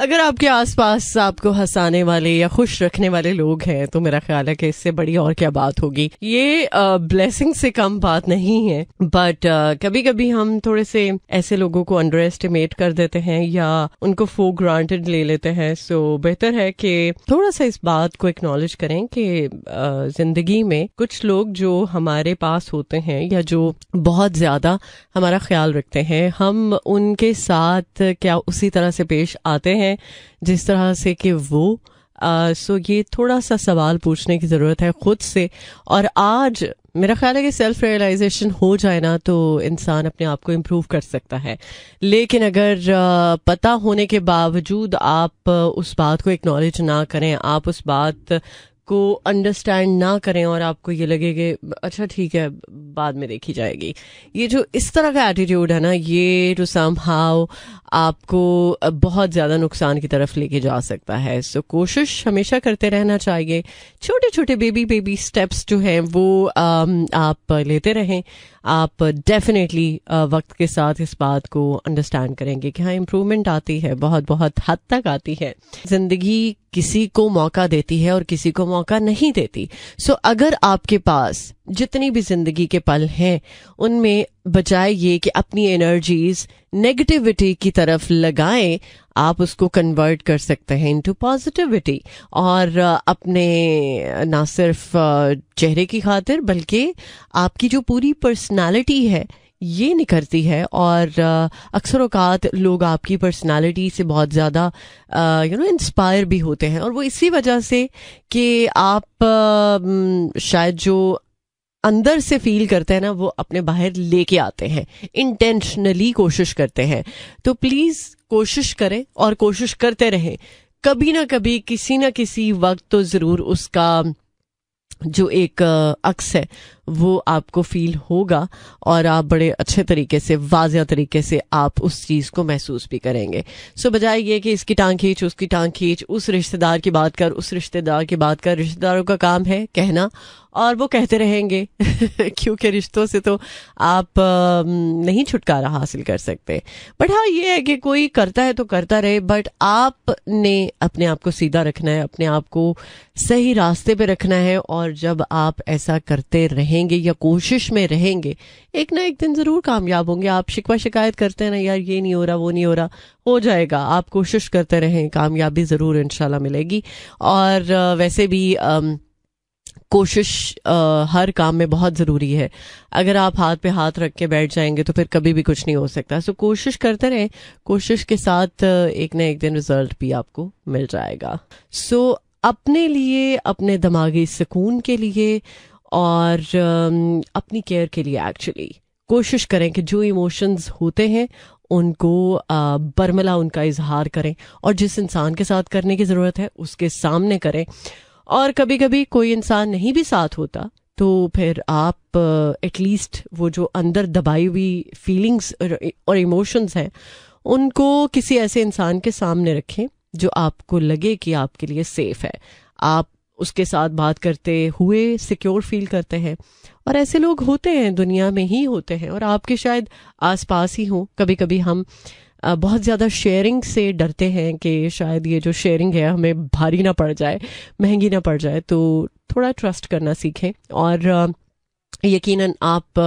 अगर आपके आसपास आपको हंसाने वाले या खुश रखने वाले लोग हैं तो मेरा ख्याल है कि इससे बड़ी और क्या बात होगी ये ब्लेसिंग से कम बात नहीं है बट कभी कभी हम थोड़े से ऐसे लोगों को अंडर एस्टिमेट कर देते हैं या उनको फो ग्रांटेड ले लेते हैं सो so, बेहतर है कि थोड़ा सा इस बात को एक्नोलेज करें कि जिंदगी में कुछ लोग जो हमारे पास होते हैं या जो बहुत ज्यादा हमारा ख्याल रखते हैं हम उनके साथ क्या उसी तरह से पेश आते हैं हैं जिस तरह से कि वो आ, सो ये थोड़ा सा सवाल पूछने की ज़रूरत है खुद से और आज मेरा ख्याल है कि सेल्फ रियलाइजेशन हो जाए ना तो इंसान अपने आप को इम्प्रूव कर सकता है लेकिन अगर पता होने के बावजूद आप उस बात को एक्नॉलेज ना करें आप उस बात को अंडरस्टैंड ना करें और आपको ये लगे कि अच्छा ठीक है बाद में देखी जाएगी ये जो इस तरह का एटीट्यूड है ना ये टू सम हाउ आपको बहुत ज़्यादा नुकसान की तरफ लेके जा सकता है सो so, कोशिश हमेशा करते रहना चाहिए छोटे छोटे बेबी बेबी स्टेप्स जो हैं वो um, आप लेते रहें आप डेफिनेटली वक्त के साथ इस बात को अंडरस्टैंड करेंगे कि हाँ इम्प्रूवमेंट आती है बहुत बहुत हद तक आती है जिंदगी किसी को मौका देती है और किसी को मौका नहीं देती सो so, अगर आपके पास जितनी भी जिंदगी के पल हैं उनमें बजाय ये कि अपनी एनर्जीज नेगेटिविटी की तरफ लगाएं आप उसको कन्वर्ट कर सकते हैं इनटू पॉजिटिविटी और अपने ना सिर्फ चेहरे की खातिर बल्कि आपकी जो पूरी पर्सनालिटी है ये निखरती है और अक्सर अवकात लोग आपकी पर्सनालिटी से बहुत ज़्यादा यू नो इंस्पायर भी होते हैं और वो इसी वजह से कि आप आ, शायद जो अंदर से फील करते हैं ना वो अपने बाहर लेके आते हैं इंटेंशनली कोशिश करते हैं तो प्लीज़ कोशिश करें और कोशिश करते रहें कभी ना कभी किसी ना किसी वक्त तो ज़रूर उसका जो एक अक्स है वो आपको फील होगा और आप बड़े अच्छे तरीके से वाजिया तरीके से आप उस चीज़ को महसूस भी करेंगे सो so, बजाय ये कि इसकी टांग खींच उसकी टांग खींच उस रिश्तेदार की बात कर उस रिश्तेदार की बात कर रिश्तेदारों का काम है कहना और वो कहते रहेंगे क्योंकि रिश्तों से तो आप नहीं छुटकारा हासिल कर सकते बट हाँ ये है कि कोई करता है तो करता रहे बट आपने अपने आप को सीधा रखना है अपने आप को सही रास्ते पे रखना है और जब आप ऐसा करते रहें रहेंगे या कोशिश में रहेंगे एक ना एक दिन ज़रूर कामयाब होंगे आप शिकवा शिकायत करते हैं ना यार ये नहीं हो रहा वो नहीं हो रहा हो जाएगा आप कोशिश करते रहें कामयाबी ज़रूर इंशाल्लाह मिलेगी और वैसे भी अम, कोशिश आ, हर काम में बहुत ज़रूरी है अगर आप हाथ पे हाथ रख के बैठ जाएंगे तो फिर कभी भी कुछ नहीं हो सकता सो कोशिश करते रहें कोशिश के साथ एक ना एक दिन रिजल्ट भी आपको मिल जाएगा सो अपने लिए अपने दिमागी सुकून के लिए और अपनी केयर के लिए एक्चुअली कोशिश करें कि जो इमोशंस होते हैं उनको बरमला उनका इजहार करें और जिस इंसान के साथ करने की ज़रूरत है उसके सामने करें और कभी कभी कोई इंसान नहीं भी साथ होता तो फिर आप एटलीस्ट वो जो अंदर दबाई हुई फीलिंग्स और इमोशंस हैं उनको किसी ऐसे इंसान के सामने रखें जो आपको लगे कि आपके लिए सेफ है आप उसके साथ बात करते हुए सिक्योर फील करते हैं और ऐसे लोग होते हैं दुनिया में ही होते हैं और आपके शायद आसपास ही हों कभी कभी हम बहुत ज़्यादा शेयरिंग से डरते हैं कि शायद ये जो शेयरिंग है हमें भारी ना पड़ जाए महंगी ना पड़ जाए तो थोड़ा ट्रस्ट करना सीखें और यकीनन आप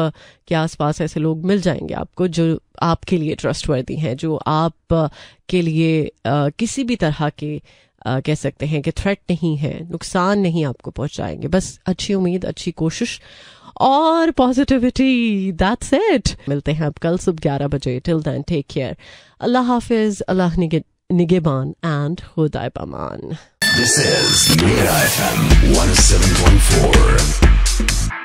के आसपास ऐसे लोग मिल जाएंगे आपको जो आपके लिए ट्रस्टवर्दी हैं जो आप के लिए किसी भी तरह के आ, कह सकते हैं कि थ्रेट नहीं है नुकसान नहीं आपको पहुंचाएंगे बस अच्छी उम्मीद अच्छी कोशिश और पॉजिटिविटी दैट्स इट मिलते हैं आप कल सुबह ग्यारह बजे टिल देन टेक केयर अल्लाह हाफिज अल्लाह निगेबान एंड हुदाय पमान 107.4